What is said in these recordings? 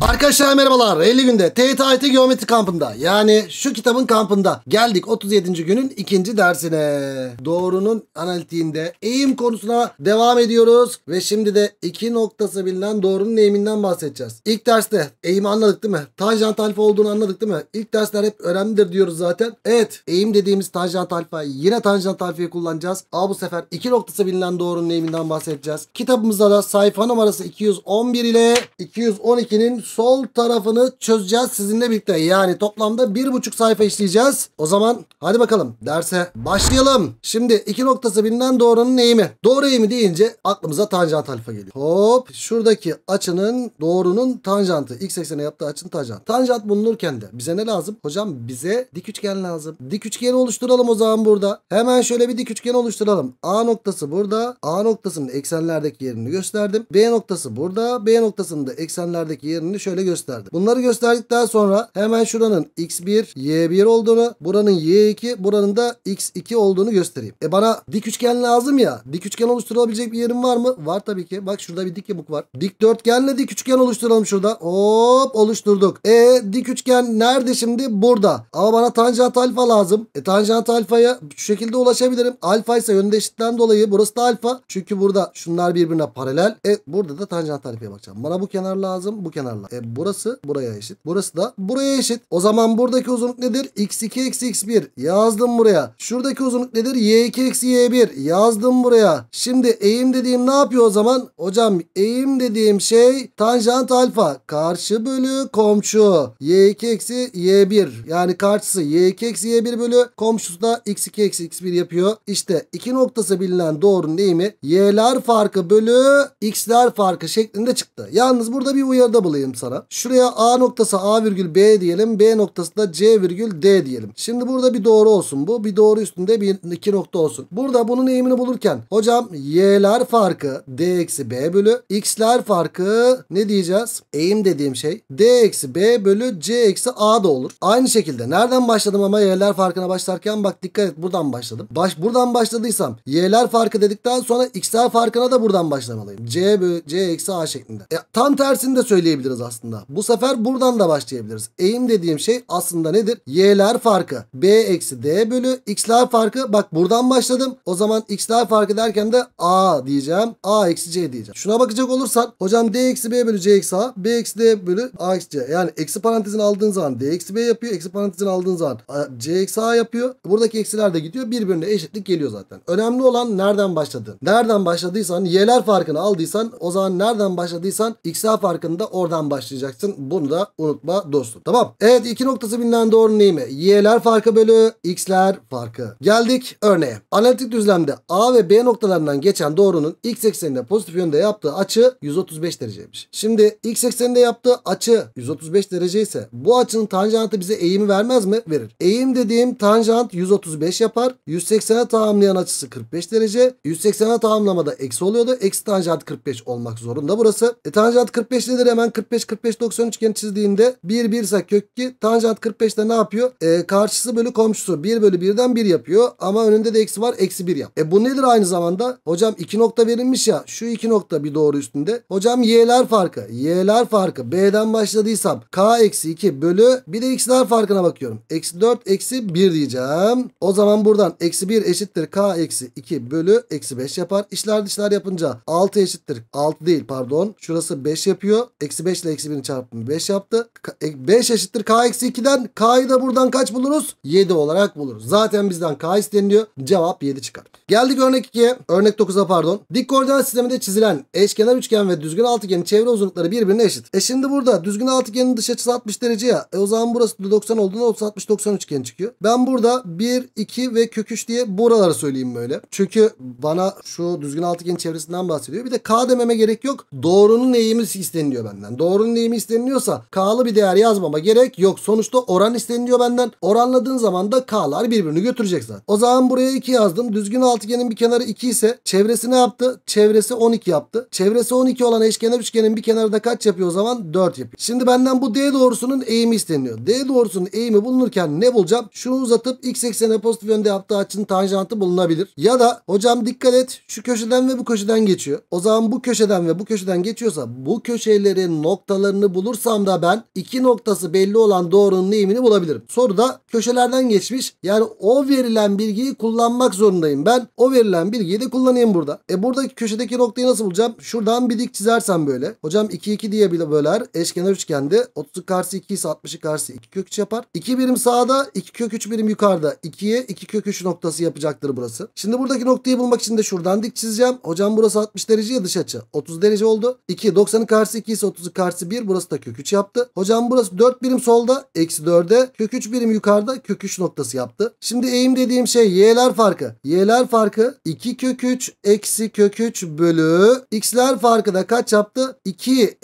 Arkadaşlar merhabalar. 50 günde TTIT Geometri Kampında yani şu kitabın kampında geldik 37. günün ikinci dersine. Doğrunun analitiğinde eğim konusuna devam ediyoruz ve şimdi de iki noktası bilinen doğrunun eğiminden bahsedeceğiz. İlk derste eğimi anladık değil mi? Tanjant alfa olduğunu anladık değil mi? İlk dersler hep önemlidir diyoruz zaten. Evet eğim dediğimiz tanjant alfa yine tanjant alfayı kullanacağız. Ama bu sefer iki noktası bilinen doğrunun eğiminden bahsedeceğiz. Kitabımızda da sayfa numarası 211 ile 212'nin sol tarafını çözeceğiz sizinle birlikte. Yani toplamda bir buçuk sayfa işleyeceğiz. O zaman hadi bakalım derse başlayalım. Şimdi iki noktası bilinen doğrunun eğimi. Doğru eğimi deyince aklımıza tanjant alfa geliyor. Hop şuradaki açının doğrunun tanjantı. X eksene yaptığı açının tanjantı. Tanjant bulunurken de bize ne lazım? Hocam bize dik üçgen lazım. Dik üçgeni oluşturalım o zaman burada. Hemen şöyle bir dik üçgen oluşturalım. A noktası burada. A noktasının eksenlerdeki yerini gösterdim. B noktası burada. B noktasının da eksenlerdeki yerini değerlerini şöyle gösterdim. Bunları gösterdikten sonra hemen şuranın x1, y1 olduğunu, buranın y2, buranın da x2 olduğunu göstereyim. E bana dik üçgen lazım ya. Dik üçgen oluşturulabilecek bir yerim var mı? Var tabii ki. Bak şurada bir dik yamuk var. Dik dörtgenle dik üçgen oluşturalım şurada. Hop oluşturduk. E dik üçgen nerede şimdi? Burada. Ama bana tanjant alfa lazım. E tanjant alfaya şu şekilde ulaşabilirim. Alfa ise yöndeşlikten dolayı burası da alfa. Çünkü burada şunlar birbirine paralel. E burada da tanjant alfaya bakacağım. Bana bu kenar lazım, bu kenar lazım. E, burası buraya eşit. Burası da buraya eşit. O zaman buradaki uzunluk nedir? x2 x1 yazdım buraya. Şuradaki uzunluk nedir? y2 y1 yazdım buraya. Şimdi eğim dediğim ne yapıyor o zaman? Hocam eğim dediğim şey tanjant alfa. Karşı bölü komşu. y2 y1 yani karşısı y2 y1 bölü komşusu da x2 x1 yapıyor. İşte iki noktası bilinen doğrunun eğimi y'ler farkı bölü x'ler farkı şeklinde çıktı. Yalnız burada bir uyarıda bulayım sana. Şuraya A noktası A virgül B diyelim. B noktası da C virgül D diyelim. Şimdi burada bir doğru olsun bu. Bir doğru üstünde bir iki nokta olsun. Burada bunun eğimini bulurken hocam y'ler farkı D eksi B bölü x'ler farkı ne diyeceğiz? Eğim dediğim şey D eksi B bölü C eksi A da olur. Aynı şekilde nereden başladım ama y'ler farkına başlarken bak dikkat et buradan başladım. Baş, buradan başladıysam y'ler farkı dedikten sonra x'ler farkına da buradan başlamalıyım. C bölü C eksi A şeklinde. E, tam tersini de söyleyebiliriz aslında aslında. Bu sefer buradan da başlayabiliriz. Eğim dediğim şey aslında nedir? Y'ler farkı. B eksi D bölü X'ler farkı. Bak buradan başladım. O zaman X'ler farkı derken de A diyeceğim. A eksi C diyeceğim. Şuna bakacak olursan hocam D eksi B bölü C eksi A. B eksi D bölü A eksi C. Yani eksi parantezin aldığın zaman D eksi B yapıyor. Eksi parantezin aldığın zaman C eksi A yapıyor. Buradaki eksiler de gidiyor. Birbirine eşitlik geliyor zaten. Önemli olan nereden başladın? Nereden başladıysan Y'ler farkını aldıysan o zaman nereden başladıysan X'ler farkını da oradan başladın başlayacaksın. Bunu da unutma dostum. Tamam. Evet iki noktası binden doğru neyimi? Y'ler farkı bölü X'ler farkı. Geldik örneğe. Analitik düzlemde A ve B noktalarından geçen doğrunun X ekseninde pozitif yönde yaptığı açı 135 dereceymiş. Şimdi X ekseninde yaptığı açı 135 derece ise bu açının tanjantı bize eğimi vermez mi? Verir. Eğim dediğim tanjant 135 yapar. 180'e tamamlayan açısı 45 derece. 180'e tamamlamada eksi oluyordu. Eksi tanjant 45 olmak zorunda burası. E tanjant 45 nedir? Hemen 45 45 90 üçgen çizdiğinde 1 1 ise kök 2 tanjant 45'te ne yapıyor? E, karşısı bölü komşusu 1 bölü 1'den 1 yapıyor ama önünde de eksi var eksi 1 yap. E bu nedir aynı zamanda? Hocam 2 nokta verilmiş ya şu 2 nokta bir doğru üstünde. Hocam y'ler farkı y'ler farkı b'den başladıysam k eksi 2 bölü bir de x'ler farkına bakıyorum. Eksi 4 eksi 1 diyeceğim. O zaman buradan eksi 1 eşittir k eksi 2 bölü eksi 5 yapar. İşler dışlar yapınca 6 eşittir 6 değil pardon şurası 5 yapıyor. Eksi 5 ile ile eksi 1'in çarpımı 5 yaptı. 5 e, eşittir k eksi 2'den k'yı da buradan kaç buluruz? 7 olarak buluruz. Zaten bizden k isteniliyor. Cevap 7 çıkar. Geldik örnek 2'ye. Örnek 9'a pardon. Dik koordinat sisteminde çizilen eşkenar üçgen ve düzgün altıgenin çevre uzunlukları birbirine eşit. E şimdi burada düzgün altıgenin dış açısı 60 derece ya. E o zaman burası 90 olduğunda 30 60 90 üçgen çıkıyor. Ben burada 1 2 ve kök 3 diye buraları söyleyeyim böyle. Çünkü bana şu düzgün altıgenin çevresinden bahsediyor. Bir de k dememe gerek yok. Doğrunun eğimi isteniliyor benden. Doğru oranın eğimi isteniliyorsa K'lı bir değer yazmama gerek yok. Sonuçta oran isteniliyor benden. Oranladığın zaman da K'lar birbirini götürecek zaten. O zaman buraya 2 yazdım. Düzgün altıgenin bir kenarı 2 ise çevresi ne yaptı? Çevresi 12 yaptı. Çevresi 12 olan eşkenar üçgenin bir kenarı da kaç yapıyor o zaman? 4 yapıyor. Şimdi benden bu D doğrusunun eğimi isteniliyor. D doğrusunun eğimi bulunurken ne bulacağım? Şunu uzatıp x eksenine pozitif yönde yaptığı açının tanjantı bulunabilir. Ya da hocam dikkat et şu köşeden ve bu köşeden geçiyor. O zaman bu köşeden ve bu köşeden geçiyorsa bu köşeleri nokta noktalarını bulursam da ben iki noktası belli olan doğrunun eğimini bulabilirim. Soru da köşelerden geçmiş. Yani o verilen bilgiyi kullanmak zorundayım. Ben o verilen bilgiyi de kullanayım burada. E buradaki köşedeki noktayı nasıl bulacağım? Şuradan bir dik çizersem böyle. Hocam 2 2 diye bile böler. Eşkenar üçgende 30 karşı 2 ise 60'ı karşı 2 kök 3 yapar. 2 birim sağda 2 kök 3 birim yukarıda. 2'ye 2 kök 3 noktası yapacaktır burası. Şimdi buradaki noktayı bulmak için de şuradan dik çizeceğim. Hocam burası 60 derece ya dış açı. 30 derece oldu. 2 90'ın karşı 2 ise 30'u karşı Tersi 1 burası da kök 3 yaptı. Hocam burası 4 birim solda. Eksi 4'e kök 3 birim yukarıda kök 3 noktası yaptı. Şimdi eğim dediğim şey y'ler farkı. Y'ler farkı 2 kök 3 eksi kök 3 bölü x'ler farkı da kaç yaptı? 2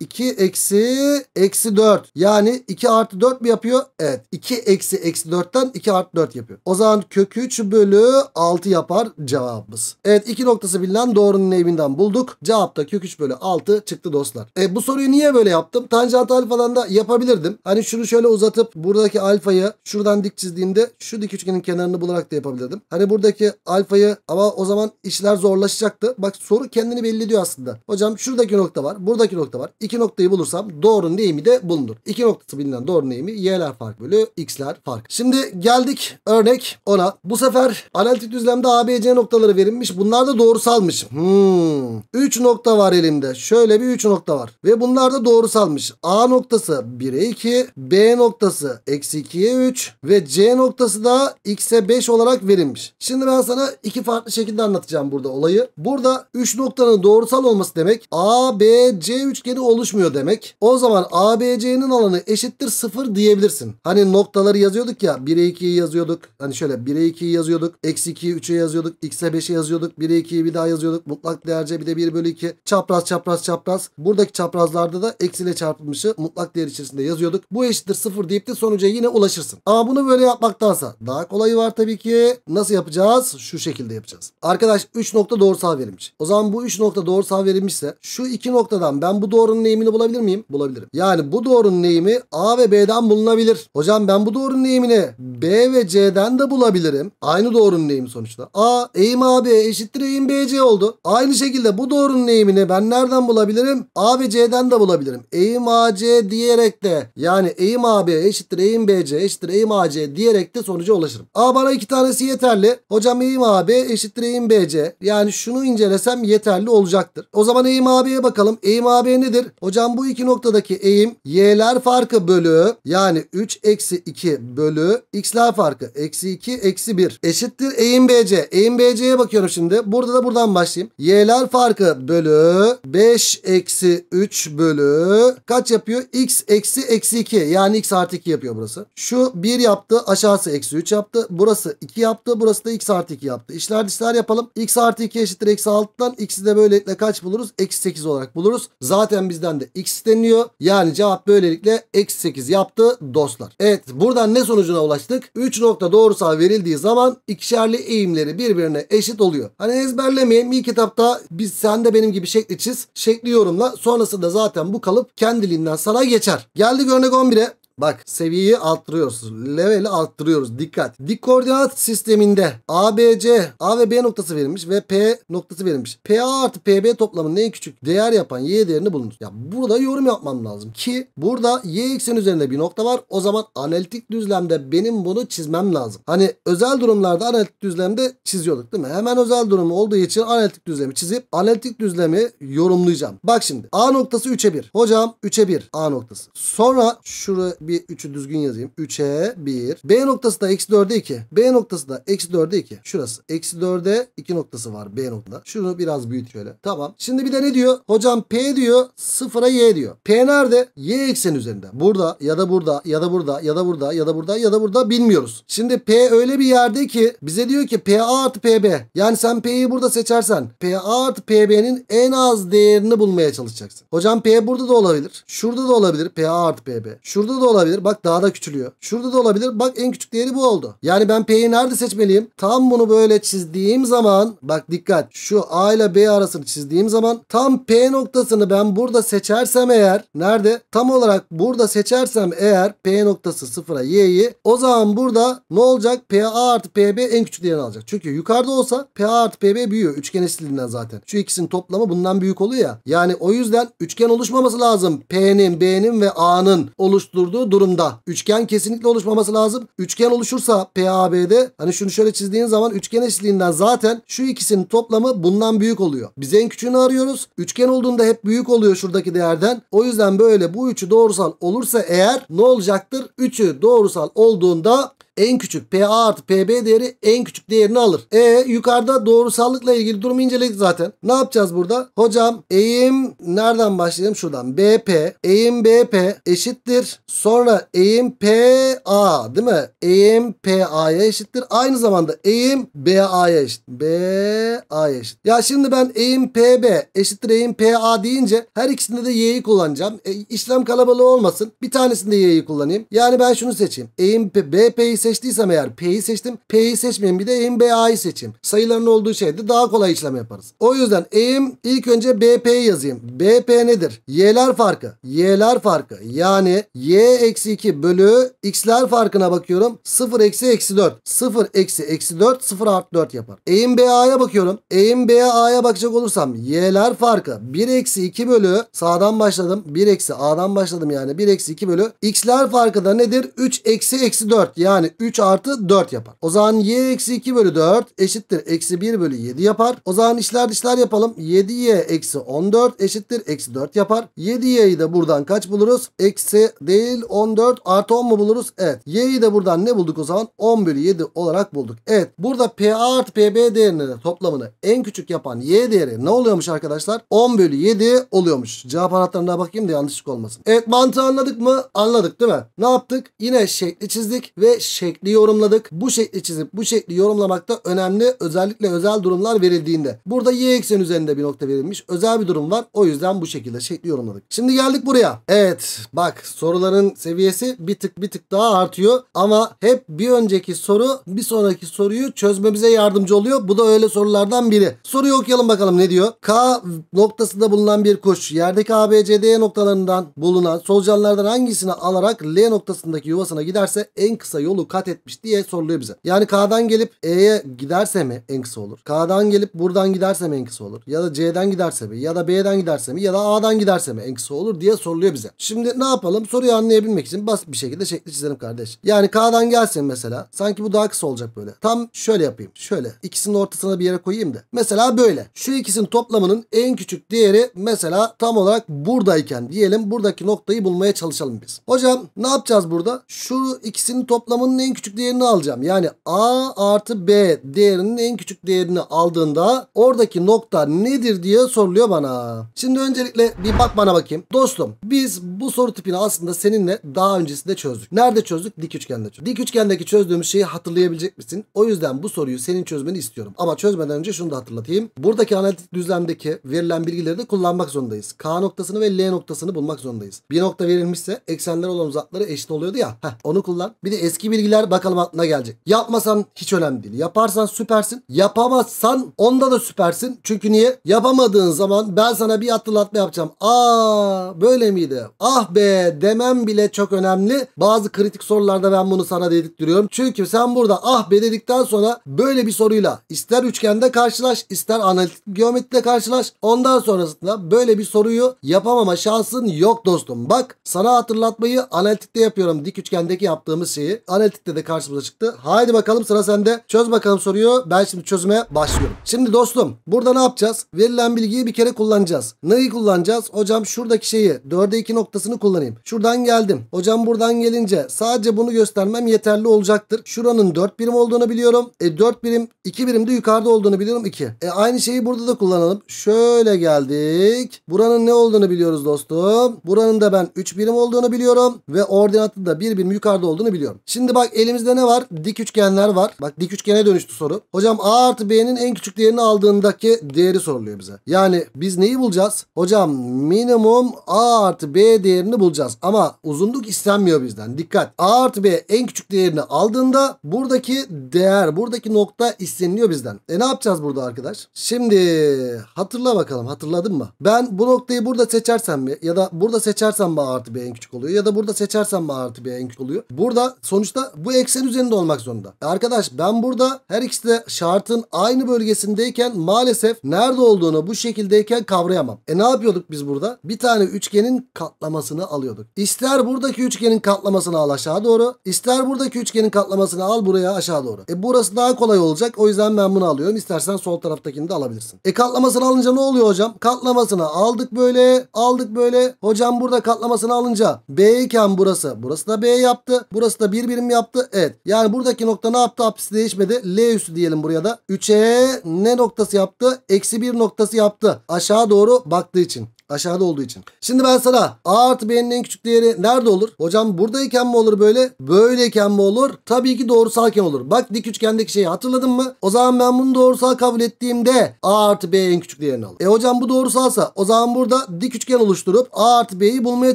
2 e, eksi eksi 4. Yani 2 artı 4 mi yapıyor? Evet. 2 eksi eksi 4'ten 2 artı 4 yapıyor. O zaman kök 3 bölü 6 yapar cevabımız. Evet iki noktası bilinen doğrunun eğiminden bulduk. Cevapta kök 3 bölü 6 çıktı dostlar. E, bu soruyu niye niye böyle yaptım? Tanjantal falan da yapabilirdim. Hani şunu şöyle uzatıp buradaki alfayı şuradan dik çizdiğimde şu dik üçgenin kenarını bularak da yapabilirdim. Hani buradaki alfayı ama o zaman işler zorlaşacaktı. Bak soru kendini belli diyor aslında. Hocam şuradaki nokta var. Buradaki nokta var. İki noktayı bulursam doğrunun neyimi de bulunur. İki noktası bilinen doğrunun eğimi y'ler fark bölü x'ler fark. Şimdi geldik örnek ona. Bu sefer analitik düzlemde ABC noktaları verilmiş. Bunlar da doğrusalmış. Hmm. 3 nokta var elimde. Şöyle bir 3 nokta var. Ve bunlar Bunlar da doğrusalmış. A noktası 1'e 2. B noktası eksi 2'ye 3. Ve C noktası da x'e 5 olarak verilmiş. Şimdi ben sana iki farklı şekilde anlatacağım burada olayı. Burada 3 noktanın doğrusal olması demek A, B, C üçgeni oluşmuyor demek. O zaman A, B, C'nin alanı eşittir 0 diyebilirsin. Hani noktaları yazıyorduk ya 1'e 2'yi yazıyorduk. Hani şöyle 1'e 2'yi yazıyorduk. Eksi 2'yi 3'e yazıyorduk. X'e 5'i yazıyorduk. 1'e 2'yi bir daha yazıyorduk. Mutlak değerce bir de 1 bölü 2. Çapraz çapraz çapraz. Buradaki çaprazlarda da eksiyle çarpılmışı mutlak değer içerisinde yazıyorduk. Bu eşittir 0 deyip de sonuca yine ulaşırsın. Ama bunu böyle yapmaktansa daha kolayı var tabii ki. Nasıl yapacağız? Şu şekilde yapacağız. Arkadaş 3 nokta doğrusal verilmiş. O zaman bu 3 nokta doğrusal verilmişse şu iki noktadan ben bu doğrunun eğimini bulabilir miyim? Bulabilirim. Yani bu doğrunun eğimi A ve B'den bulunabilir. Hocam ben bu doğrunun eğimini B ve C'den de bulabilirim. Aynı doğrunun eğimi sonuçta. A eğim AB eşittir eğim BC oldu. Aynı şekilde bu doğrunun eğimini ben nereden bulabilirim? A ve C'den de bulabilirim bulabilirim. Eğim AC diyerek de yani eğim AB eşittir eğim BC eşittir eğim AC diyerek de sonuca ulaşırım. A bana iki tanesi yeterli. Hocam eğim AB eşittir eğim BC. Yani şunu incelesem yeterli olacaktır. O zaman eğim AB'ye bakalım. Eğim AB nedir? Hocam bu iki noktadaki eğim y'ler farkı bölü yani 3 eksi 2 bölü x'ler farkı eksi 2 eksi 1 eşittir eğim BC. Eğim BC'ye bakıyorum şimdi. Burada da buradan başlayayım. Y'ler farkı bölü 5 eksi 3 bölü bölü kaç yapıyor? X eksi eksi 2 yani x artı 2 yapıyor burası. Şu 1 yaptı aşağısı eksi 3 yaptı. Burası 2 yaptı burası da x artı 2 yaptı. İşler dişler yapalım. x artı 2 eşittir eksi 6'dan x'i de böylelikle kaç buluruz? Eksi 8 olarak buluruz. Zaten bizden de x isteniyor. Yani cevap böylelikle eksi 8 yaptı dostlar. Evet buradan ne sonucuna ulaştık? 3 nokta doğrusal verildiği zaman ikişerli eğimleri birbirine eşit oluyor. Hani ezberlemeyin bir kitapta biz sen de benim gibi şekli çiz. Şekli yorumla. Sonrasında zaten zaten bu kalıp kendiliğinden saray geçer. Geldik örnek 11'e. Bak seviyeyi arttırıyoruz. Leveli arttırıyoruz. Dikkat. Dik koordinat sisteminde A, B, C, A ve B noktası verilmiş ve P noktası verilmiş. PA artı PB toplamının en küçük değer yapan Y değerini bulunuz. Ya burada yorum yapmam lazım ki burada Y eksen üzerinde bir nokta var. O zaman analitik düzlemde benim bunu çizmem lazım. Hani özel durumlarda analitik düzlemde çiziyorduk değil mi? Hemen özel durum olduğu için analitik düzlemi çizip analitik düzlemi yorumlayacağım. Bak şimdi A noktası 3'e 1. Hocam 3'e 1 A noktası. Sonra şuraya bir 3'ü düzgün yazayım. 3'e 1. B noktası da eksi 4'e 2. B noktası da eksi 4'e 2. Şurası. Eksi 4'e 2 noktası var B noktada. Şunu biraz büyüt şöyle. Tamam. Şimdi bir de ne diyor? Hocam P diyor sıfıra Y diyor. P nerede? Y eksen üzerinde. Burada ya da burada ya da burada ya da burada ya da burada ya da burada bilmiyoruz. Şimdi P öyle bir yerde ki bize diyor ki PA artı PB. Yani sen P'yi burada seçersen PA artı PB'nin en az değerini bulmaya çalışacaksın. Hocam P burada da olabilir. Şurada da olabilir. PA artı PB. Şurada da olabilir. Bak daha da küçülüyor. Şurada da olabilir. Bak en küçük değeri bu oldu. Yani ben P'yi nerede seçmeliyim? Tam bunu böyle çizdiğim zaman bak dikkat şu A ile B arasını çizdiğim zaman tam P noktasını ben burada seçersem eğer nerede? Tam olarak burada seçersem eğer P noktası sıfıra Y'yi o zaman burada ne olacak? PA artı PB en küçük değerini alacak. Çünkü yukarıda olsa PA artı PB büyüyor. Üçgen eşitliğinden zaten. Şu ikisinin toplamı bundan büyük oluyor ya. Yani o yüzden üçgen oluşmaması lazım. P'nin, B'nin ve A'nın oluşturduğu olduğu durumda. Üçgen kesinlikle oluşmaması lazım. Üçgen oluşursa PAB'de hani şunu şöyle çizdiğin zaman üçgen eşliğinden zaten şu ikisinin toplamı bundan büyük oluyor. Biz en küçüğünü arıyoruz. Üçgen olduğunda hep büyük oluyor şuradaki değerden. O yüzden böyle bu üçü doğrusal olursa eğer ne olacaktır? Üçü doğrusal olduğunda en küçük PA artı PB değeri en küçük değerini alır. E yukarıda doğrusallıkla ilgili durumu inceledik zaten. Ne yapacağız burada? Hocam eğim nereden başlayalım? Şuradan. BP eğim BP eşittir. Sonra eğim PA değil mi? Eğim PA'ya eşittir. Aynı zamanda eğim BA'ya eşit. BA'ya eşit. Ya şimdi ben eğim PB eşittir eğim PA deyince her ikisinde de Y'yi kullanacağım. E, işlem kalabalığı olmasın. Bir tanesinde Y'yi kullanayım. Yani ben şunu seçeyim. Eğim BP'yi seçeyim seçtiysem eğer P'yi seçtim. P'yi seçmeyeyim bir de eğim BA'yı seçeyim. Sayıların olduğu şeyde daha kolay işlem yaparız. O yüzden eğim ilk önce BP'yi yazayım. BP nedir? Y'ler farkı. Y'ler farkı. Yani Y eksi 2 bölü X'ler farkına bakıyorum. 0 eksi eksi 4. 0 eksi eksi 4 0 artı 4 yapar. Eğim BA'ya bakıyorum. Eğim BA'ya bakacak olursam Y'ler farkı 1 eksi 2 bölü sağdan başladım. 1 eksi A'dan başladım yani. 1 eksi 2 bölü X'ler farkı da nedir? 3 eksi eksi 4 yani 3 artı 4 yapar. O zaman y eksi 2 bölü 4 eşittir eksi 1 bölü 7 yapar. O zaman işler dişler yapalım. 7y eksi 14 eşittir eksi 4 yapar. 7y'yi de buradan kaç buluruz? Eksi değil 14 artı 10 mu buluruz? Evet. Y'yi de buradan ne bulduk o zaman? 10 bölü 7 olarak bulduk. Evet. Burada PA artı PB değerinin toplamını en küçük yapan Y değeri ne oluyormuş arkadaşlar? 10 bölü 7 oluyormuş. Cevap anahtarına bakayım da yanlışlık olmasın. Evet mantığı anladık mı? Anladık değil mi? Ne yaptık? Yine şekli çizdik ve şekli şekli yorumladık. Bu şekli çizip bu şekli yorumlamak da önemli. Özellikle özel durumlar verildiğinde. Burada y eksen üzerinde bir nokta verilmiş. Özel bir durum var. O yüzden bu şekilde şekli yorumladık. Şimdi geldik buraya. Evet bak soruların seviyesi bir tık bir tık daha artıyor. Ama hep bir önceki soru bir sonraki soruyu çözmemize yardımcı oluyor. Bu da öyle sorulardan biri. Soruyu okuyalım bakalım ne diyor? K noktasında bulunan bir kuş yerdeki ABCD noktalarından bulunan solucanlardan hangisini alarak L noktasındaki yuvasına giderse en kısa yolu kat etmiş diye soruluyor bize. Yani K'dan gelip E'ye giderse mi en kısa olur? K'dan gelip buradan giderse mi en kısa olur? Ya da C'den giderse mi? Ya da B'den giderse mi? Ya da A'dan giderse mi en kısa olur diye soruluyor bize. Şimdi ne yapalım? Soruyu anlayabilmek için basit bir şekilde şekli çizelim kardeş. Yani K'dan gelsin mesela. Sanki bu daha kısa olacak böyle. Tam şöyle yapayım. Şöyle. İkisinin ortasına bir yere koyayım da. Mesela böyle. Şu ikisinin toplamının en küçük değeri mesela tam olarak buradayken diyelim buradaki noktayı bulmaya çalışalım biz. Hocam ne yapacağız burada? Şu ikisinin toplamının en küçük değerini alacağım. Yani a artı b değerinin en küçük değerini aldığında oradaki nokta nedir diye soruluyor bana. Şimdi öncelikle bir bak bana bakayım. Dostum biz bu soru tipini aslında seninle daha öncesinde çözdük. Nerede çözdük? Dik üçgende çözdük. Dik üçgendeki çözdüğümüz şeyi hatırlayabilecek misin? O yüzden bu soruyu senin çözmeni istiyorum. Ama çözmeden önce şunu da hatırlatayım. Buradaki analitik düzlemdeki verilen bilgileri de kullanmak zorundayız. K noktasını ve L noktasını bulmak zorundayız. Bir nokta verilmişse eksenler olan uzakları eşit oluyordu ya. Heh, onu kullan. Bir de eski bilgi bilgiler bakalım aklına gelecek. Yapmasan hiç önemli değil. Yaparsan süpersin. Yapamazsan onda da süpersin. Çünkü niye? Yapamadığın zaman ben sana bir hatırlatma yapacağım. Aa böyle miydi? Ah be demem bile çok önemli. Bazı kritik sorularda ben bunu sana dedirtiyorum. Çünkü sen burada ah be dedikten sonra böyle bir soruyla ister üçgende karşılaş ister analitik geometride karşılaş. Ondan sonrasında böyle bir soruyu yapamama şansın yok dostum. Bak sana hatırlatmayı analitikte yapıyorum. Dik üçgendeki yaptığımız şeyi. Analitik pratikte de karşımıza çıktı. Haydi bakalım sıra sende. Çöz bakalım soruyu. Ben şimdi çözüme başlıyorum. Şimdi dostum burada ne yapacağız? Verilen bilgiyi bir kere kullanacağız. Neyi kullanacağız? Hocam şuradaki şeyi 4'e 2 noktasını kullanayım. Şuradan geldim. Hocam buradan gelince sadece bunu göstermem yeterli olacaktır. Şuranın 4 birim olduğunu biliyorum. E 4 birim 2 birim de yukarıda olduğunu biliyorum 2. E aynı şeyi burada da kullanalım. Şöyle geldik. Buranın ne olduğunu biliyoruz dostum. Buranın da ben 3 birim olduğunu biliyorum. Ve ordinatın da 1 birim yukarıda olduğunu biliyorum. Şimdi bak olarak elimizde ne var? Dik üçgenler var. Bak dik üçgene dönüştü soru. Hocam A artı B'nin en küçük değerini aldığındaki değeri soruluyor bize. Yani biz neyi bulacağız? Hocam minimum A artı B değerini bulacağız. Ama uzunluk istenmiyor bizden. Dikkat. A artı B en küçük değerini aldığında buradaki değer, buradaki nokta isteniliyor bizden. E ne yapacağız burada arkadaş? Şimdi hatırla bakalım. Hatırladın mı? Ben bu noktayı burada seçersem mi? Ya da burada seçersem mi A artı B en küçük oluyor? Ya da burada seçersem mi A artı B en küçük oluyor? Burada sonuçta bu eksen üzerinde olmak zorunda. E arkadaş ben burada her ikisi de şartın aynı bölgesindeyken maalesef nerede olduğunu bu şekildeyken kavrayamam. E ne yapıyorduk biz burada? Bir tane üçgenin katlamasını alıyorduk. İster buradaki üçgenin katlamasını al aşağı doğru. ister buradaki üçgenin katlamasını al buraya aşağı doğru. E burası daha kolay olacak. O yüzden ben bunu alıyorum. İstersen sol taraftakini de alabilirsin. E katlamasını alınca ne oluyor hocam? Katlamasını aldık böyle. Aldık böyle. Hocam burada katlamasını alınca B iken burası. Burası da B yaptı. Burası da bir birim yaptı yaptı? Evet. Yani buradaki nokta ne yaptı? Apsisi değişmedi. L üssü diyelim buraya da. 3'e ne noktası yaptı? Eksi 1 noktası yaptı. Aşağı doğru baktığı için. Aşağıda olduğu için. Şimdi ben sana a artı b'nin en küçük değeri nerede olur? Hocam buradayken mi olur böyle? Böyleyken mi olur? Tabii ki doğrusalken olur. Bak dik üçgendeki şeyi hatırladın mı? O zaman ben bunu doğrusal kabul ettiğimde a artı b en küçük değerini alır. E hocam bu doğrusalsa o zaman burada dik üçgen oluşturup a artı b'yi bulmaya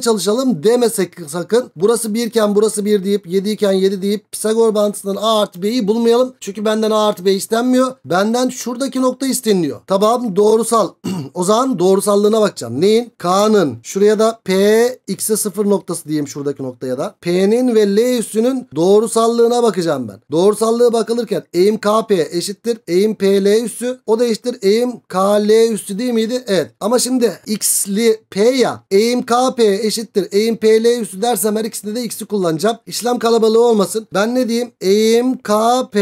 çalışalım demesek sakın. Burası 1 iken burası 1 deyip 7 iken 7 deyip Pisagor bantısından a artı b'yi bulmayalım. Çünkü benden a artı b istenmiyor. Benden şuradaki nokta isteniliyor. Tamam doğrusal. o zaman doğrusallığına bakacağım. Ne neyin? K'nın. Şuraya da P x'e sıfır noktası diyeyim şuradaki noktaya da. P'nin ve L üssünün doğrusallığına bakacağım ben. Doğrusallığı bakılırken eğim KP eşittir. Eğim PL üssü. O da eşittir. Eğim KL üssü değil miydi? Evet. Ama şimdi x'li P ya. Eğim KP eşittir. Eğim PL üssü dersem her ikisinde de x'i kullanacağım. İşlem kalabalığı olmasın. Ben ne diyeyim? Eğim KP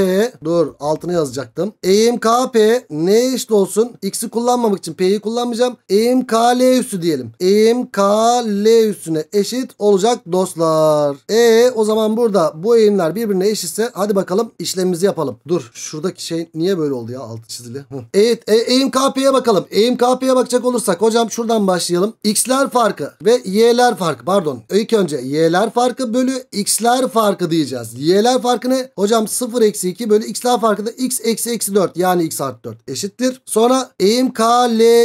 dur altına yazacaktım. Eğim KP ne eşit olsun? X'i kullanmamak için P'yi kullanmayacağım. Eğim KL L üssü diyelim. Eğim K L üssüne eşit olacak dostlar. E o zaman burada bu eğimler birbirine eşitse hadi bakalım işlemimizi yapalım. Dur şuradaki şey niye böyle oldu ya altı çizili. Evet e, eğim KP'ye bakalım. Eğim KP'ye bakacak olursak hocam şuradan başlayalım. X'ler farkı ve Y'ler farkı pardon. İlk önce Y'ler farkı bölü X'ler farkı diyeceğiz. Y'ler farkı ne? Hocam 0 eksi 2 bölü X'ler farkı da X eksi eksi 4 yani X artı 4 eşittir. Sonra eğim K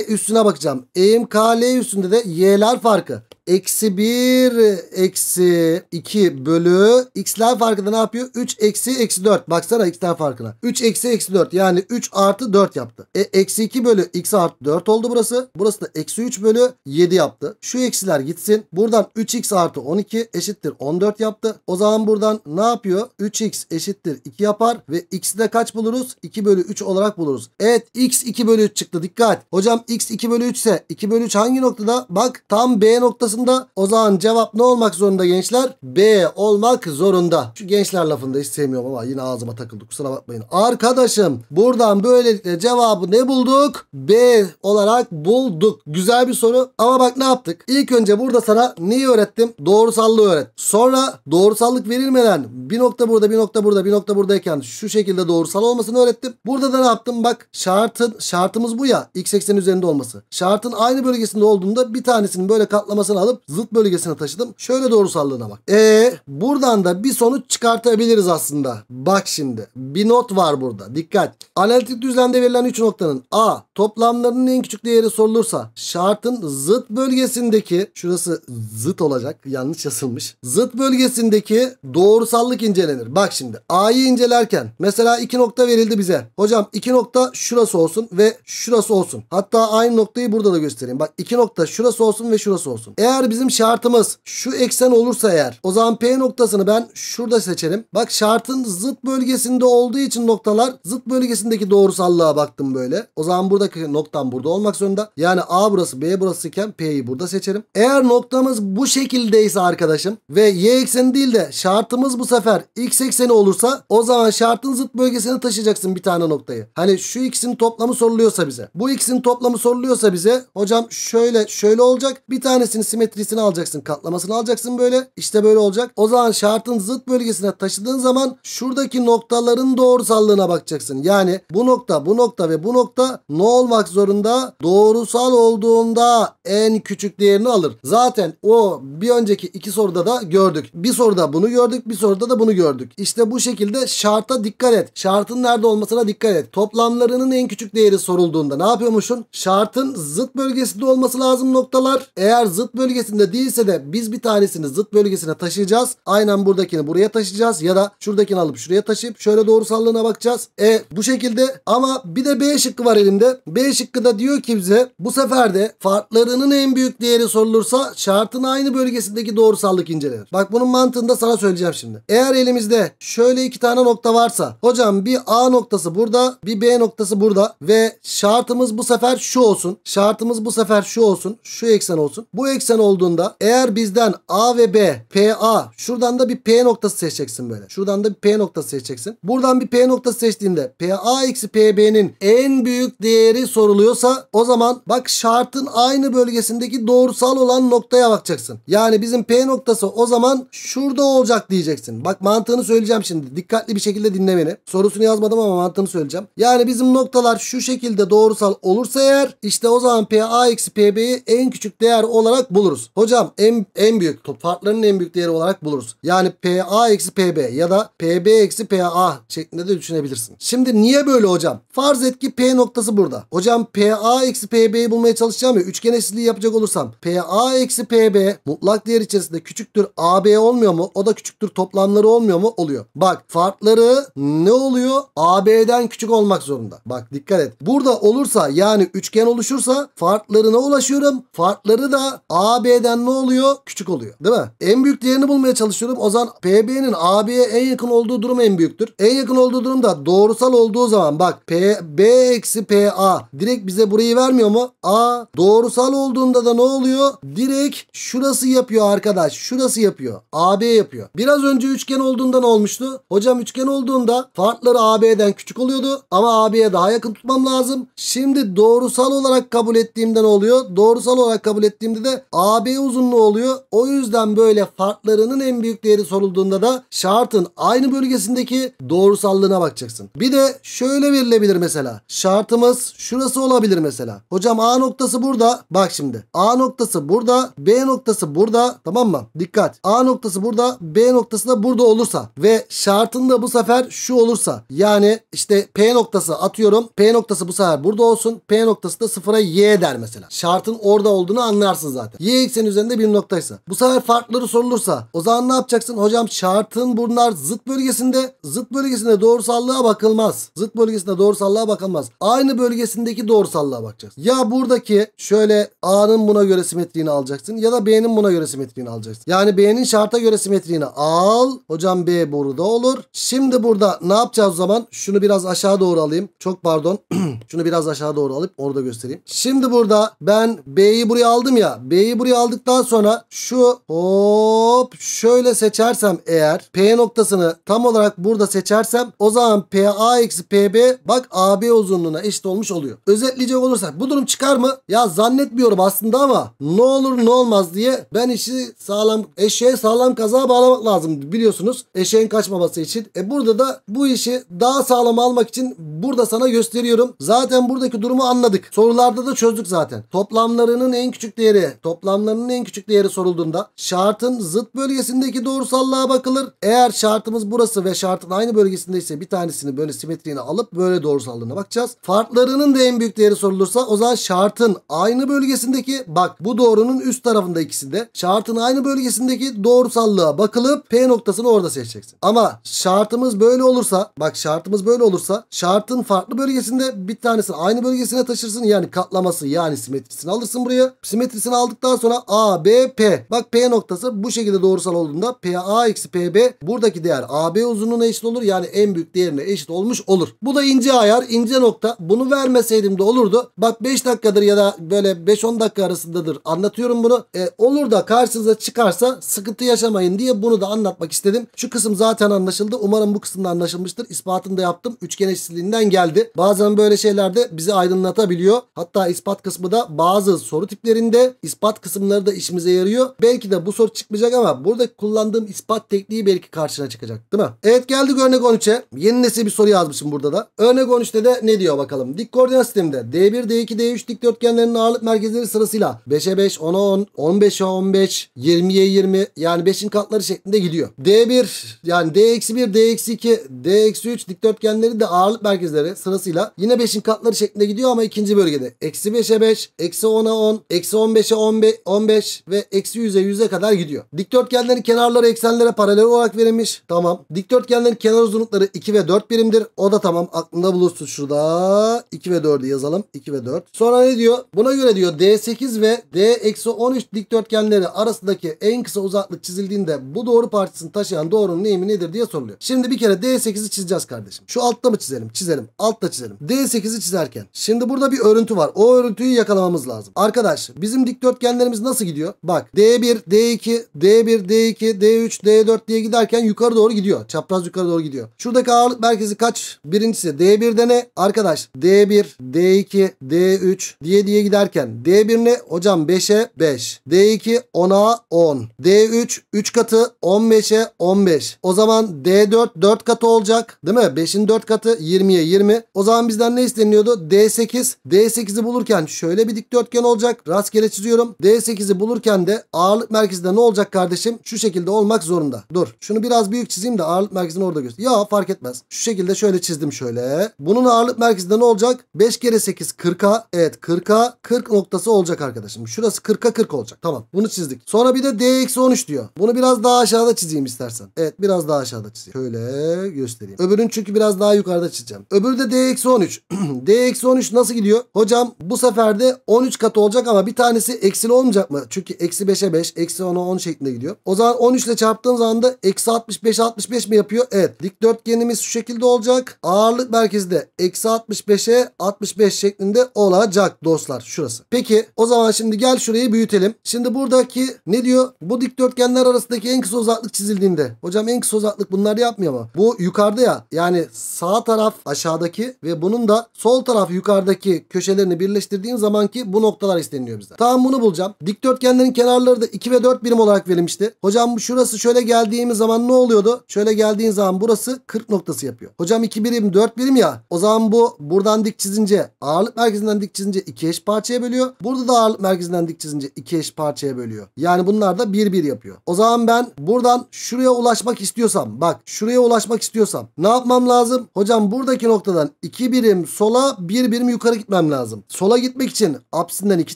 üstüne bakacağım. Eğim KL aleyh üstünde de y'ler farkı eksi 1 eksi 2 bölü x'ler farkında ne yapıyor? 3 eksi eksi 4. Baksana x'ler farkına. 3 eksi eksi 4 yani 3 artı 4 yaptı. E eksi 2 bölü x artı 4 oldu burası. Burası da eksi 3 bölü 7 yaptı. Şu eksiler gitsin. Buradan 3x artı 12 eşittir 14 yaptı. O zaman buradan ne yapıyor? 3x eşittir 2 yapar ve x'i de kaç buluruz? 2 bölü 3 olarak buluruz. Evet x 2 bölü 3 çıktı. Dikkat. Hocam x 2 bölü 3 ise 2 bölü 3 hangi noktada? Bak tam B noktasında aslında. O zaman cevap ne olmak zorunda gençler? B olmak zorunda. Şu gençler lafında da hiç sevmiyorum ama yine ağzıma takıldı kusura bakmayın. Arkadaşım buradan böylelikle cevabı ne bulduk? B olarak bulduk. Güzel bir soru ama bak ne yaptık? İlk önce burada sana neyi öğrettim? Doğrusallığı öğret. Sonra doğrusallık verilmeden bir nokta burada bir nokta burada bir nokta buradayken şu şekilde doğrusal olmasını öğrettim. Burada da ne yaptım? Bak şartın şartımız bu ya x eksen üzerinde olması. Şartın aynı bölgesinde olduğunda bir tanesinin böyle katlamasını alıp alıp zıt bölgesine taşıdım. Şöyle doğru sallığına bak. E buradan da bir sonuç çıkartabiliriz aslında. Bak şimdi. Bir not var burada. Dikkat. Analitik düzlemde verilen 3 noktanın A toplamlarının en küçük değeri sorulursa şartın zıt bölgesindeki şurası zıt olacak. Yanlış yazılmış. Zıt bölgesindeki doğrusallık incelenir. Bak şimdi A'yı incelerken mesela 2 nokta verildi bize. Hocam 2 nokta şurası olsun ve şurası olsun. Hatta aynı noktayı burada da göstereyim. Bak 2 nokta şurası olsun ve şurası olsun. Eğer eğer bizim şartımız şu eksen olursa eğer o zaman P noktasını ben şurada seçelim. Bak şartın zıt bölgesinde olduğu için noktalar zıt bölgesindeki doğrusallığa baktım böyle. O zaman buradaki noktam burada olmak zorunda. Yani A burası B burası iken P'yi burada seçerim. Eğer noktamız bu şekildeyse arkadaşım ve Y ekseni değil de şartımız bu sefer X ekseni olursa o zaman şartın zıt bölgesine taşıyacaksın bir tane noktayı. Hani şu ikisinin toplamı soruluyorsa bize. Bu ikisinin toplamı soruluyorsa bize hocam şöyle şöyle olacak. Bir tanesini simetrisini alacaksın. Katlamasını alacaksın böyle. İşte böyle olacak. O zaman şartın zıt bölgesine taşıdığın zaman şuradaki noktaların doğrusallığına bakacaksın. Yani bu nokta, bu nokta ve bu nokta ne olmak zorunda? Doğrusal olduğunda en küçük değerini alır. Zaten o bir önceki iki soruda da gördük. Bir soruda bunu gördük, bir soruda da bunu gördük. İşte bu şekilde şarta dikkat et. Şartın nerede olmasına dikkat et. Toplamlarının en küçük değeri sorulduğunda ne yapıyormuşsun? Şartın zıt bölgesinde olması lazım noktalar. Eğer zıt bölgesinde bölgesinde değilse de biz bir tanesini zıt bölgesine taşıyacağız. Aynen buradakini buraya taşıyacağız ya da şuradakini alıp şuraya taşıyıp şöyle doğrusallığına bakacağız. E bu şekilde ama bir de B şıkkı var elimde. B şıkkı da diyor ki bize bu sefer de farklarının en büyük değeri sorulursa şartın aynı bölgesindeki doğrusallık incelenir. Bak bunun mantığını da sana söyleyeceğim şimdi. Eğer elimizde şöyle iki tane nokta varsa hocam bir A noktası burada bir B noktası burada ve şartımız bu sefer şu olsun. Şartımız bu sefer şu olsun. Şu eksen olsun. Bu eksen 80 olduğunda eğer bizden A ve B PA şuradan da bir P noktası seçeceksin böyle. Şuradan da bir P noktası seçeceksin. Buradan bir P noktası seçtiğinde PA eksi PB'nin en büyük değeri soruluyorsa o zaman bak şartın aynı bölgesindeki doğrusal olan noktaya bakacaksın. Yani bizim P noktası o zaman şurada olacak diyeceksin. Bak mantığını söyleyeceğim şimdi. Dikkatli bir şekilde dinle beni. Sorusunu yazmadım ama mantığını söyleyeceğim. Yani bizim noktalar şu şekilde doğrusal olursa eğer işte o zaman PA eksi PB'yi en küçük değer olarak bulur buluruz. Hocam en, en büyük top, farklarının en büyük değeri olarak buluruz. Yani PA eksi PB ya da PB eksi PA şeklinde de düşünebilirsin. Şimdi niye böyle hocam? Farz et ki P noktası burada. Hocam PA eksi PB'yi bulmaya çalışacağım ya üçgen eşitliği yapacak olursam PA eksi PB mutlak değer içerisinde küçüktür AB olmuyor mu? O da küçüktür toplamları olmuyor mu? Oluyor. Bak farkları ne oluyor? AB'den küçük olmak zorunda. Bak dikkat et. Burada olursa yani üçgen oluşursa farklarına ulaşıyorum. Farkları da AB AB'den ne oluyor? Küçük oluyor. Değil mi? En büyük değerini bulmaya çalışıyorum. O zaman PB'nin AB'ye en yakın olduğu durum en büyüktür. En yakın olduğu durum da doğrusal olduğu zaman bak PB eksi PA direkt bize burayı vermiyor mu? A doğrusal olduğunda da ne oluyor? Direkt şurası yapıyor arkadaş. Şurası yapıyor. AB yapıyor. Biraz önce üçgen olduğunda ne olmuştu? Hocam üçgen olduğunda farkları AB'den küçük oluyordu. Ama AB'ye daha yakın tutmam lazım. Şimdi doğrusal olarak kabul ettiğimde ne oluyor? Doğrusal olarak kabul ettiğimde de A AB uzunluğu oluyor. O yüzden böyle farklarının en büyük değeri sorulduğunda da şartın aynı bölgesindeki doğrusallığına bakacaksın. Bir de şöyle verilebilir mesela. Şartımız şurası olabilir mesela. Hocam A noktası burada. Bak şimdi. A noktası burada. B noktası burada. Tamam mı? Dikkat. A noktası burada. B noktası da burada olursa ve şartın da bu sefer şu olursa yani işte P noktası atıyorum. P noktası bu sefer burada olsun. P noktası da sıfıra Y der mesela. Şartın orada olduğunu anlarsın zaten. Y eksen üzerinde bir noktaysa. Bu sefer farkları sorulursa o zaman ne yapacaksın? Hocam şartın bunlar zıt bölgesinde. Zıt bölgesinde doğrusallığa bakılmaz. Zıt bölgesinde doğrusallığa bakılmaz. Aynı bölgesindeki doğrusallığa bakacağız. Ya buradaki şöyle A'nın buna göre simetriğini alacaksın ya da B'nin buna göre simetriğini alacaksın. Yani B'nin şarta göre simetriğini al. Hocam B burada olur. Şimdi burada ne yapacağız o zaman? Şunu biraz aşağı doğru alayım. Çok pardon. Şunu biraz aşağı doğru alıp orada göstereyim. Şimdi burada ben B'yi buraya aldım ya. B'yi buraya buraya aldıktan sonra şu hop şöyle seçersem eğer P noktasını tam olarak burada seçersem o zaman PA eksi PB bak AB uzunluğuna eşit olmuş oluyor. Özetleyecek olursak bu durum çıkar mı? Ya zannetmiyorum aslında ama ne olur ne olmaz diye ben işi sağlam eşeğe sağlam kaza bağlamak lazım biliyorsunuz. Eşeğin kaçmaması için. E burada da bu işi daha sağlam almak için burada sana gösteriyorum. Zaten buradaki durumu anladık. Sorularda da çözdük zaten. Toplamlarının en küçük değeri toplam toplamlarının en küçük değeri sorulduğunda şartın zıt bölgesindeki doğrusallığa bakılır. Eğer şartımız burası ve şartın aynı bölgesindeyse bir tanesini böyle simetriğini alıp böyle doğrusallığına bakacağız. Farklarının da en büyük değeri sorulursa o zaman şartın aynı bölgesindeki bak bu doğrunun üst tarafında ikisinde şartın aynı bölgesindeki doğrusallığa bakılıp P noktasını orada seçeceksin. Ama şartımız böyle olursa bak şartımız böyle olursa şartın farklı bölgesinde bir tanesini aynı bölgesine taşırsın yani katlaması yani simetrisini alırsın buraya. Simetrisini aldıktan sonra A, B, P. Bak P noktası bu şekilde doğrusal olduğunda PA eksi PB buradaki değer AB uzunluğuna eşit olur. Yani en büyük değerine eşit olmuş olur. Bu da ince ayar, ince nokta. Bunu vermeseydim de olurdu. Bak 5 dakikadır ya da böyle 5-10 dakika arasındadır anlatıyorum bunu. E, olur da karşınıza çıkarsa sıkıntı yaşamayın diye bunu da anlatmak istedim. Şu kısım zaten anlaşıldı. Umarım bu kısımda anlaşılmıştır. İspatını da yaptım. Üçgen eşitsizliğinden geldi. Bazen böyle şeyler de bizi aydınlatabiliyor. Hatta ispat kısmı da bazı soru tiplerinde ispat kısmı kısımları da işimize yarıyor. Belki de bu soru çıkmayacak ama burada kullandığım ispat tekniği belki karşına çıkacak değil mi? Evet geldik örnek 13'e. Yeni nesil bir soru yazmışım burada da. Örnek 13'te de ne diyor bakalım. Dik koordinat sisteminde D1, D2, D3 dikdörtgenlerinin ağırlık merkezleri sırasıyla 5'e 5, 10'a 10, 15'e 15, 20'ye 20 yani 5'in katları şeklinde gidiyor. D1 yani D-1, D-2, D-3 dikdörtgenleri de ağırlık merkezleri sırasıyla yine 5'in katları şeklinde gidiyor ama ikinci bölgede. Eksi 5'e 5, eksi 10'a 10, eksi 15'e 15, 15 ve eksi 100'e 100'e kadar gidiyor. Dikdörtgenlerin kenarları eksenlere paralel olarak verilmiş. Tamam. Dikdörtgenlerin kenar uzunlukları 2 ve 4 birimdir. O da tamam. Aklında bulursun şurada. 2 ve 4'ü yazalım. 2 ve 4. Sonra ne diyor? Buna göre diyor D8 ve D-13 dikdörtgenleri arasındaki en kısa uzaklık çizildiğinde bu doğru parçasını taşıyan doğrunun eğimi nedir diye soruluyor. Şimdi bir kere D8'i çizeceğiz kardeşim. Şu altta mı çizelim? Çizelim. Altta çizelim. D8'i çizerken. Şimdi burada bir örüntü var. O örüntüyü yakalamamız lazım. Arkadaş bizim dikdörtgenlerin Dershanemiz nasıl gidiyor? Bak D1, D2, D1, D2, D3, D4 diye giderken yukarı doğru gidiyor. Çapraz yukarı doğru gidiyor. Şuradaki ağırlık merkezi kaç? Birincisi D1'de ne? Arkadaş D1, D2, D3 diye diye giderken D1 ne? Hocam 5'e 5. D2 10'a 10. D3 3 katı 15'e 15. O zaman D4 4 katı olacak. Değil mi? 5'in 4 katı 20'ye 20. O zaman bizden ne isteniyordu? D8. D8'i bulurken şöyle bir dikdörtgen olacak. Rastgele çiziyorum. D8 P8'i bulurken de ağırlık merkezi de ne olacak kardeşim? Şu şekilde olmak zorunda. Dur. Şunu biraz büyük çizeyim de ağırlık merkezini orada göster. Ya fark etmez. Şu şekilde şöyle çizdim şöyle. Bunun ağırlık merkezi de ne olacak? 5 kere 8 40'a. Evet 40'a 40 noktası olacak arkadaşım. Şurası 40'a 40 olacak. Tamam. Bunu çizdik. Sonra bir de D-13 diyor. Bunu biraz daha aşağıda çizeyim istersen. Evet biraz daha aşağıda çizeyim. Şöyle göstereyim. Öbürün çünkü biraz daha yukarıda çizeceğim. Öbürü de D-13. D-13 nasıl gidiyor? Hocam bu sefer de 13 katı olacak ama bir tanesi eksili olmuyor çarpılmayacak mı? Çünkü eksi 5'e 5, eksi 10'a 10 şeklinde gidiyor. O zaman 13 ile çarptığımız anda eksi 65 65 mi yapıyor? Evet. Dikdörtgenimiz şu şekilde olacak. Ağırlık merkezi de eksi 65'e 65 şeklinde olacak dostlar. Şurası. Peki o zaman şimdi gel şurayı büyütelim. Şimdi buradaki ne diyor? Bu dikdörtgenler arasındaki en kısa uzaklık çizildiğinde. Hocam en kısa uzaklık bunlar yapmıyor mu? Bu yukarıda ya. Yani sağ taraf aşağıdaki ve bunun da sol taraf yukarıdaki köşelerini birleştirdiğim zaman ki bu noktalar isteniyor bizden. Tamam bunu bulacağım. Dikdörtgenlerin kenarları da 2 ve 4 birim olarak verilmişti. Hocam şurası şöyle geldiğimiz zaman ne oluyordu? Şöyle geldiğin zaman burası 40 noktası yapıyor. Hocam 2 birim 4 birim ya. O zaman bu buradan dik çizince ağırlık merkezinden dik çizince 2 eş parçaya bölüyor. Burada da ağırlık merkezinden dik çizince 2 eş parçaya bölüyor. Yani bunlar da 1 1 yapıyor. O zaman ben buradan şuraya ulaşmak istiyorsam bak şuraya ulaşmak istiyorsam ne yapmam lazım? Hocam buradaki noktadan 2 birim sola 1 bir birim yukarı gitmem lazım. Sola gitmek için apsinden 2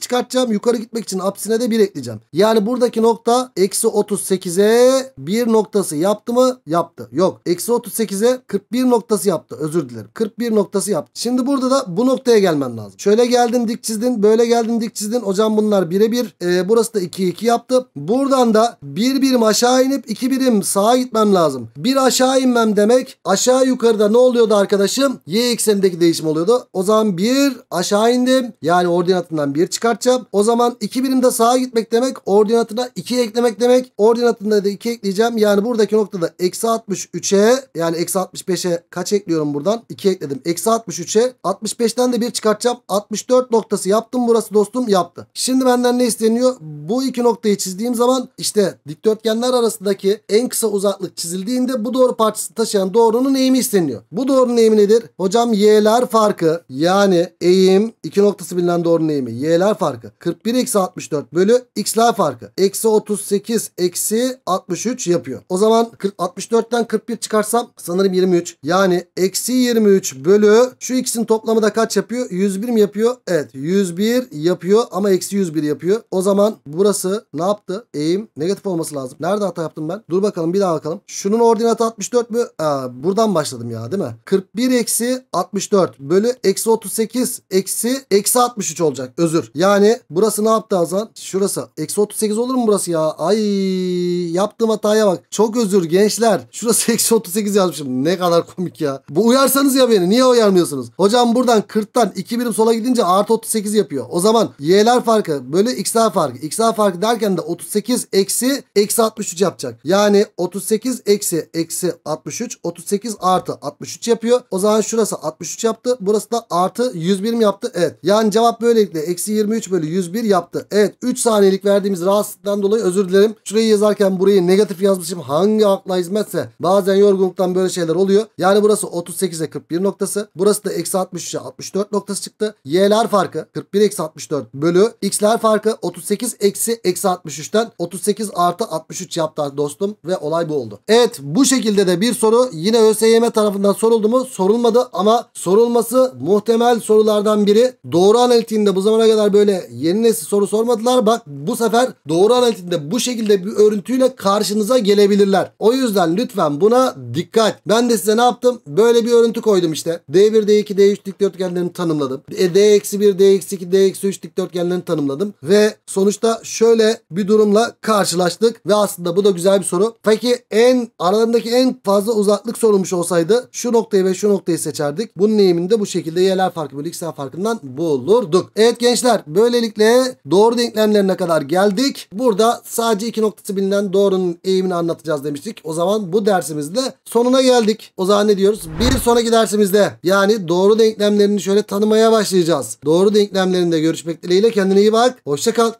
çıkartacağım. Yukarı gitmek için apsinden hapsine de 1 ekleyeceğim. Yani buradaki nokta eksi 38'e 1 noktası yaptı mı? Yaptı. Yok. Eksi 38'e 41 noktası yaptı. Özür dilerim. 41 noktası yaptı. Şimdi burada da bu noktaya gelmen lazım. Şöyle geldin dik çizdin. Böyle geldin dik çizdin. Hocam bunlar 1'e 1. Ee, burası da 2'ye 2 yaptı. Buradan da bir birim aşağı inip 2 birim sağa gitmem lazım. bir aşağı inmem demek aşağı yukarıda ne oluyordu arkadaşım? Y eksenindeki değişim oluyordu. O zaman bir aşağı indim. Yani ordinatından bir çıkartacağım. O zaman 2 birim Birimde sağa gitmek demek ordinatına 2 eklemek demek. Ordinatında da 2 ekleyeceğim. Yani buradaki noktada eksi 63'e yani eksi 65'e kaç ekliyorum buradan? 2 ekledim. Eksi 63'e 65'ten de 1 çıkartacağım. 64 noktası yaptım burası dostum yaptı. Şimdi benden ne isteniyor? Bu iki noktayı çizdiğim zaman işte dikdörtgenler arasındaki en kısa uzaklık çizildiğinde bu doğru parçası taşıyan doğrunun eğimi isteniyor. Bu doğrunun eğimi nedir? Hocam y'ler farkı yani eğim iki noktası bilinen doğrunun eğimi y'ler farkı 41 eksi 60 64 bölü x la farkı. Eksi 38 eksi 63 yapıyor. O zaman 40, 64'ten 41 çıkarsam sanırım 23. Yani eksi 23 bölü şu ikisinin toplamı da kaç yapıyor? 101 mi yapıyor? Evet 101 yapıyor ama eksi 101 yapıyor. O zaman burası ne yaptı? Eğim negatif olması lazım. Nerede hata yaptım ben? Dur bakalım bir daha bakalım. Şunun ordinatı 64 mü? Aa, buradan başladım ya değil mi? 41 eksi 64 bölü eksi 38 eksi eksi 63 olacak. Özür. Yani burası ne yaptı Ramazan. Şurası. Eksi 38 olur mu burası ya? Ay yaptığım hataya bak. Çok özür gençler. Şurası eksi 38 yazmışım. Ne kadar komik ya. Bu uyarsanız ya beni. Niye uyarmıyorsunuz? Hocam buradan 40'tan 2 birim sola gidince artı 38 yapıyor. O zaman y'ler farkı bölü x'ler farkı. x'ler farkı derken de 38 eksi eksi 63 yapacak. Yani 38 eksi eksi 63 38 artı 63 yapıyor. O zaman şurası 63 yaptı. Burası da artı 101 yaptı? Evet. Yani cevap böylelikle eksi 23 bölü 101 yaptı. Evet. Evet 3 saniyelik verdiğimiz rahatsızlıktan dolayı özür dilerim. Şurayı yazarken burayı negatif yazmışım. Hangi akla hizmetse bazen yorgunluktan böyle şeyler oluyor. Yani burası 38'e 41 noktası. Burası da eksi 63'e 64 noktası çıktı. Y'ler farkı 41 eksi 64 bölü x'ler farkı 38 eksi eksi 63'ten 38 artı 63 yaptı dostum ve olay bu oldu. Evet bu şekilde de bir soru yine ÖSYM tarafından soruldu mu? Sorulmadı ama sorulması muhtemel sorulardan biri. Doğru analitiğinde bu zamana kadar böyle yeni nesil soru sormadı yapamadılar. Bak bu sefer doğru analitinde bu şekilde bir örüntüyle karşınıza gelebilirler. O yüzden lütfen buna dikkat. Ben de size ne yaptım? Böyle bir örüntü koydum işte. D1, D2, D3 dikdörtgenlerini tanımladım. E, D-1, D-2, D-3 dikdörtgenlerini tanımladım. Ve sonuçta şöyle bir durumla karşılaştık. Ve aslında bu da güzel bir soru. Peki en aralarındaki en fazla uzaklık sorulmuş olsaydı şu noktayı ve şu noktayı seçerdik. Bunun eğiminde bu şekilde y'ler farkı bölü x'ler farkından bulurduk. Evet gençler böylelikle doğru denklemlerine kadar geldik. Burada sadece iki noktası bilinen doğrunun eğimini anlatacağız demiştik. O zaman bu dersimizde sonuna geldik. O zaman ne diyoruz? Bir sonraki dersimizde yani doğru denklemlerini şöyle tanımaya başlayacağız. Doğru denklemlerinde görüşmek dileğiyle kendine iyi bak. Hoşça kal.